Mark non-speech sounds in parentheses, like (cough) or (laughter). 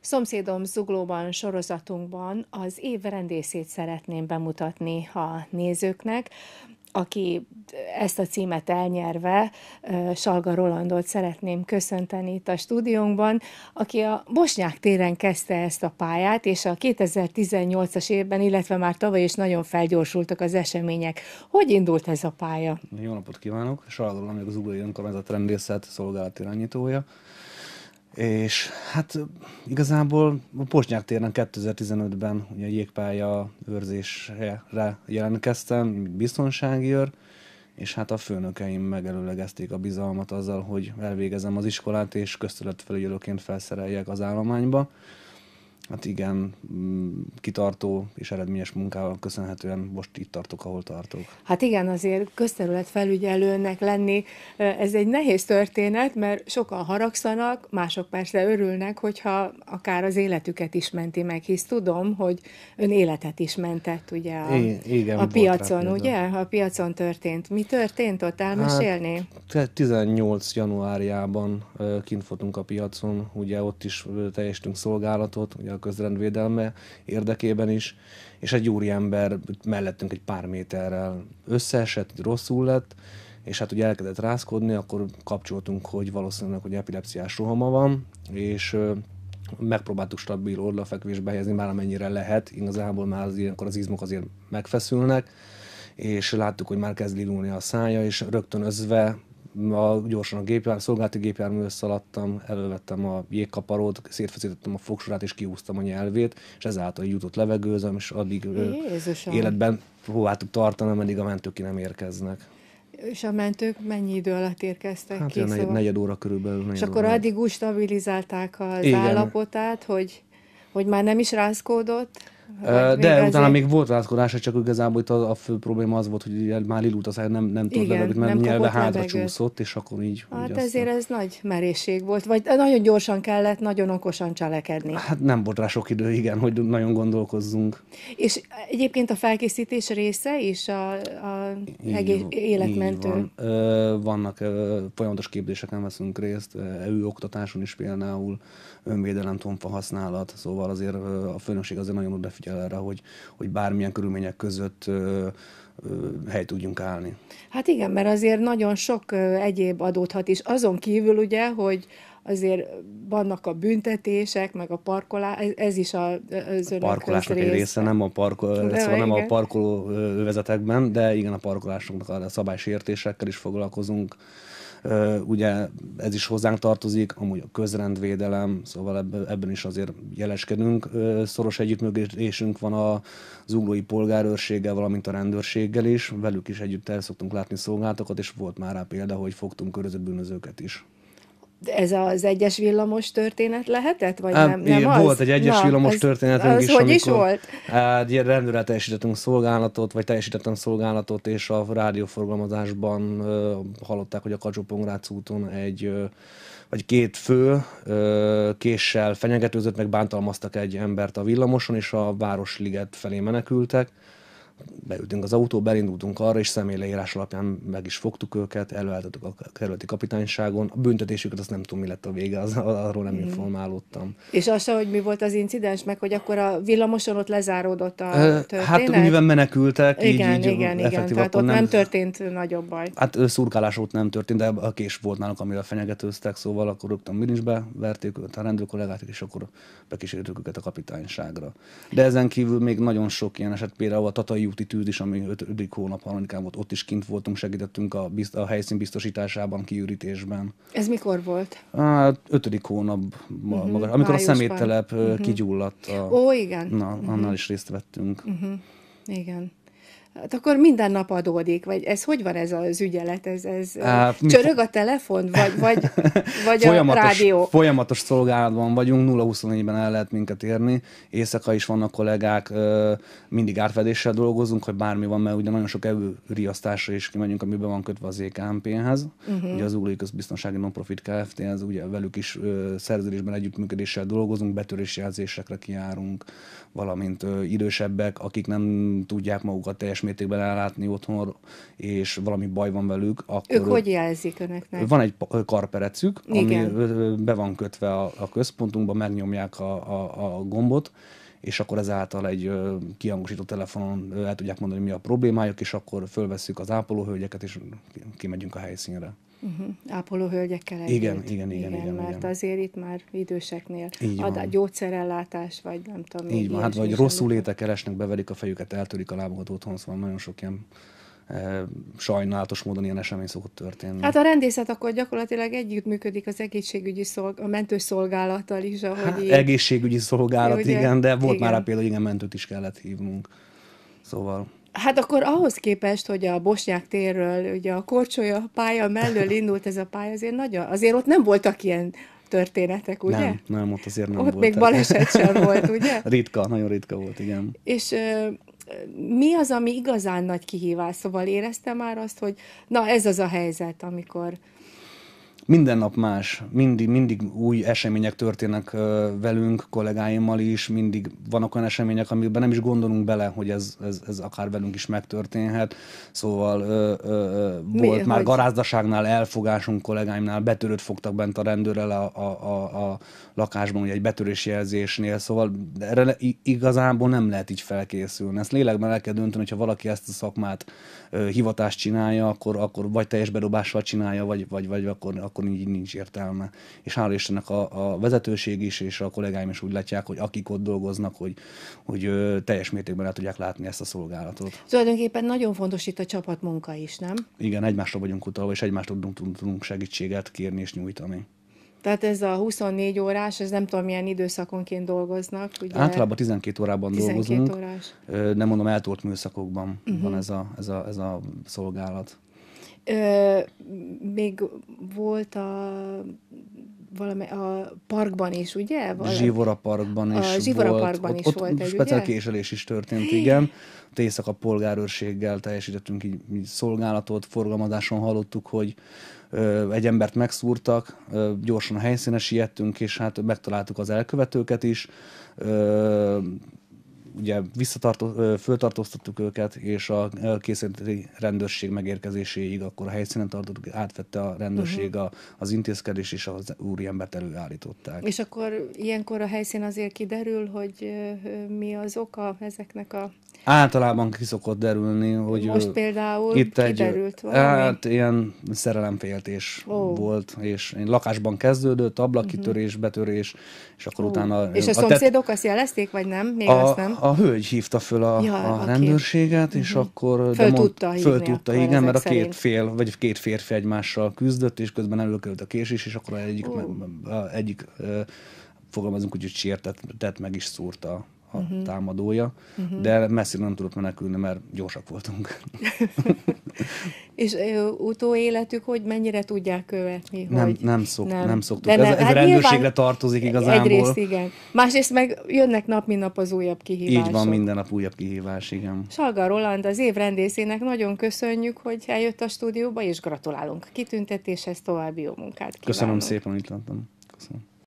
Szomszédom Zuglóban sorozatunkban az év rendészét szeretném bemutatni a nézőknek, aki ezt a címet elnyerve, Salga Rolandot szeretném köszönteni itt a stúdiónkban, aki a Bosnyák téren kezdte ezt a pályát, és a 2018-as évben, illetve már tavaly is nagyon felgyorsultak az események. Hogy indult ez a pálya? Jó napot kívánok! Salga Roland az Uglói Önkormányzat Rendészet Szolgálat irányítója. És hát igazából a Posnyák téren 2015-ben ugye a jégpálya őrzésre jelentkeztem, biztonsági őr, és hát a főnökeim megelőlegezték a bizalmat azzal, hogy elvégezem az iskolát, és köztületfelügyelőként felszereljek az állományba. Hát igen, mm, kitartó és eredményes munkával köszönhetően most itt tartok, ahol tartok. Hát igen, azért közterület felügyelőnek lenni, ez egy nehéz történet, mert sokan haragszanak, mások persze örülnek, hogyha akár az életüket is menti meg, hisz tudom, hogy ön életet is mentett, ugye a, é, igen, a piacon, rá, ugye? A piacon történt. Mi történt ott? Elmesélni? Hát, 18 januárjában kint voltunk a piacon, ugye ott is teljesítünk szolgálatot, ugye a közrendvédelme érdekében is, és egy úriember mellettünk egy pár méterrel összeesett, rosszul lett, és hát ugye elkezdett rászkodni, akkor kapcsoltunk, hogy valószínűleg, hogy epilepsziás rohama van, és megpróbáltuk stabil orlafekvésbe helyezni, már amennyire lehet, igazából már az ilyenkor az izmok azért megfeszülnek, és láttuk, hogy már kezd lilulni a szája, és rögtön özve a, gyorsan a gépjár, szolgálati gépjármű szaladtam, elővettem a jégkaparót, szétfeszítettem a fogsorát és kiúztam a nyelvét, és ezáltal jutott levegőzöm, és addig Jézusom. életben próbáltuk tartani, ameddig a mentők ki nem érkeznek. És a mentők mennyi idő alatt érkeztek hát ki? Hát negyed, szóval- negyed óra körülbelül. Negyed és akkor óra. addig úgy stabilizálták az Igen. állapotát, hogy, hogy már nem is rázkódott? Hogy de utána még volt rázkodása, csak igazából itt a, a fő probléma az volt, hogy már lilút az nem, nem tudod levegőt, mert nem nyelve hátra levegőt. csúszott, és akkor így. Hát ezért aztán... ez nagy merészség volt, vagy nagyon gyorsan kellett, nagyon okosan cselekedni. Hát nem volt rá sok idő, igen, hogy nagyon gondolkozzunk. És egyébként a felkészítés része is a, a egész életmentő. van. Ö, vannak ö, folyamatos képzéseken veszünk részt, EU oktatáson is például, önvédelem, tonfa használat, szóval azért a főnökség azért nagyon odafigyel odafigyel erre, hogy, hogy bármilyen körülmények között helyt hely tudjunk állni. Hát igen, mert azért nagyon sok egyéb adódhat is. Azon kívül ugye, hogy azért vannak a büntetések, meg a parkolás, ez, ez is a, az a parkolásnak része. egy része, nem a, parko, de, szóval nem a parkoló övezetekben, de igen, a parkolásoknak a szabálysértésekkel is foglalkozunk ugye ez is hozzánk tartozik, amúgy a közrendvédelem, szóval ebben is azért jeleskedünk. Szoros együttműködésünk van a zúlói polgárőrséggel, valamint a rendőrséggel is, velük is együtt el szoktunk látni szolgálatokat, és volt már rá példa, hogy fogtunk körözött bűnözőket is ez az egyes villamos történet lehetett, vagy hát, nem, nem az? Volt egy egyes Na, villamos ez, történetünk az is, hogy is volt? Egy eh, teljesítettünk szolgálatot, vagy teljesítettem szolgálatot, és a rádióforgalmazásban uh, hallották, hogy a kacsó úton egy uh, vagy két fő uh, késsel fenyegetőzött, meg bántalmaztak egy embert a villamoson, és a Városliget felé menekültek beültünk az autóba, belindultunk arra, és személyleírás alapján meg is fogtuk őket, előálltottuk a kerületi kapitányságon. A büntetésüket azt nem tudom, mi lett a vége, az, arról nem mm. informálódtam. És az se, hogy mi volt az incidens, meg hogy akkor a villamoson ott lezáródott a hát, történet? Hát mivel menekültek, igen, így, így igen, igen, tehát ott nem, nem történt nagyobb baj. Hát szurkálás ott nem történt, de a kés volt náluk, amivel fenyegetőztek, szóval akkor rögtön bilincsbe verték őt, a rendőrkollégát, és akkor bekísértük őket a kapitányságra. De ezen kívül még nagyon sok ilyen eset, például a Tatai úti tűz is, ami 5. hónap harmadikán volt, ott is kint voltunk, segítettünk a, bizt, a helyszín biztosításában, kiürítésben. Ez mikor volt? Hát, mhm. A 5. hónap, uh-huh. magas, amikor Májusban. a szeméttelep uh-huh. kigyulladt. A, Ó, igen. Na, annál uh-huh. is részt vettünk. Uh-huh. Igen. Hát akkor minden nap adódik, vagy ez hogy van ez az ügyelet? Ez, ez uh, csörög a telefon, vagy, vagy, (laughs) vagy folyamatos, a rádió? Folyamatos szolgálatban vagyunk, 0-24-ben el lehet minket érni. Éjszaka is vannak kollégák, mindig átfedéssel dolgozunk, hogy bármi van, mert ugye nagyon sok riasztásra is kimegyünk, amiben van kötve az EKMP-hez. Uh-huh. Mhm. Ugye az Uglói Közbiztonsági Nonprofit Kft. ez ugye velük is szerződésben együttműködéssel dolgozunk, betörésjelzésekre kiárunk, valamint idősebbek, akik nem tudják magukat teljes teljes mértékben ellátni otthon, és valami baj van velük, akkor... Ők hogy jelzik önöknek? Van egy karperecük, Igen. ami be van kötve a, a központunkba, megnyomják a, a, a gombot, és akkor ezáltal egy kihangosított telefonon el tudják mondani, mi a problémájuk, és akkor fölvesszük az ápolóhölgyeket, és kimegyünk a helyszínre. Uh-huh. Ápolóhölgyekkel együtt. Igen, igen, igen, igen. igen mert igen. azért itt már időseknél Így ad van. gyógyszerellátás, vagy nem tudom. Így van, hát vagy rosszul léte keresnek, beverik a fejüket, eltörik a lábukat otthon, szóval nagyon sok ilyen e, sajnálatos módon ilyen esemény szokott történni. Hát a rendészet akkor gyakorlatilag együttműködik az egészségügyi szolg- a mentőszolgálattal is, ahogy hát, így... Egészségügyi szolgálat, igen, de volt igen. már a példa, hogy igen, mentőt is kellett hívnunk. Szóval... Hát akkor ahhoz képest, hogy a Bosnyák térről, ugye a Korcsolya pálya mellől (laughs) indult ez a pálya, azért nagy, azért ott nem voltak ilyen történetek, ugye? Nem, nem, ott azért nem ott volt. Ott még baleset sem volt, (laughs) ugye? ritka, nagyon ritka volt, igen. És mi az, ami igazán nagy kihívás? Szóval éreztem már azt, hogy na ez az a helyzet, amikor minden nap más, mindig, mindig új események történnek velünk, kollégáimmal is, mindig vannak olyan események, amiben nem is gondolunk bele, hogy ez, ez, ez akár velünk is megtörténhet. Szóval ö, ö, volt Mi, már hogy? garázdaságnál elfogásunk kollégáimnál, betörőt fogtak bent a rendőrrel a, a, a, a lakásban, ugye egy betörési jelzésnél, szóval erre igazából nem lehet így felkészülni. Ezt lélekben el kell dönteni, hogyha valaki ezt a szakmát ö, hivatást csinálja, akkor, akkor vagy teljes bedobással csinálja, vagy, vagy, vagy akkor akkor így nincs értelme. És hál' Istennek a, a vezetőség is, és a kollégáim is úgy látják, hogy akik ott dolgoznak, hogy, hogy ö, teljes mértékben el tudják látni ezt a szolgálatot. Tulajdonképpen nagyon fontos itt a csapatmunka is, nem? Igen, egymásra vagyunk utalva, és egymást tudunk, tudunk segítséget kérni és nyújtani. Tehát ez a 24 órás, ez nem tudom milyen időszakonként dolgoznak. Ugye? Általában 12 órában 12 dolgozunk. Órás. Nem mondom, eltolt műszakokban uh-huh. van ez a, ez, a, ez a szolgálat. Ö, még volt a valami a parkban is, ugye? Valami, Zsivora parkban is a Zsivora volt. Parkban ott, is ott volt egy, speciál ugye? késelés is történt, igen. Ott éjszaka polgárőrséggel teljesítettünk így, így szolgálatot, forgalmazáson hallottuk, hogy ö, egy embert megszúrtak, ö, gyorsan a helyszíne siettünk, és hát megtaláltuk az elkövetőket is. Ö, ugye visszatartó, föltartóztattuk őket, és a készíteti rendőrség megérkezéséig akkor a helyszínen tartottuk, átvette a rendőrség uh-huh. a, az intézkedés, és az úriembert előállították. És akkor ilyenkor a helyszín azért kiderül, hogy mi az oka ezeknek a általában szokott derülni, hogy... Most például itt kiderült egy, valami. Hát ilyen szerelemféltés oh. volt, és lakásban kezdődött, ablakitörés, uh-huh. betörés, és akkor oh. utána... És a, a szomszédok tett... azt jelezték, vagy nem? Még a, azt nem? A hölgy hívta föl a, ja, a, rendőrséget, rendőrséget, uh-huh. és mhm. akkor... Föl mond, tudta hívni. Föl tudta, igen, mert a két fél, vagy két férfi egymással küzdött, és közben előkerült a kés is, és akkor egyik, oh. egyik fogalmazunk úgy, hogy sértett meg is szúrta a uh-huh. támadója, uh-huh. de messzire nem tudott menekülni, mert gyorsak voltunk. (laughs) És utóéletük, hogy mennyire tudják követni? Nem, hogy nem, szok, nem. nem szoktuk. De ez, nem, ez hát rendőrségre tartozik igazából. Egyrészt igen. Másrészt meg jönnek nap, mint nap az újabb kihívások. Így van, minden nap újabb kihívás, igen. Salga Roland, az év rendészének nagyon köszönjük, hogy eljött a stúdióba, és gratulálunk kitüntetéshez, további jó munkát kívánunk. Köszönöm szépen, itt láttam. Köszönöm.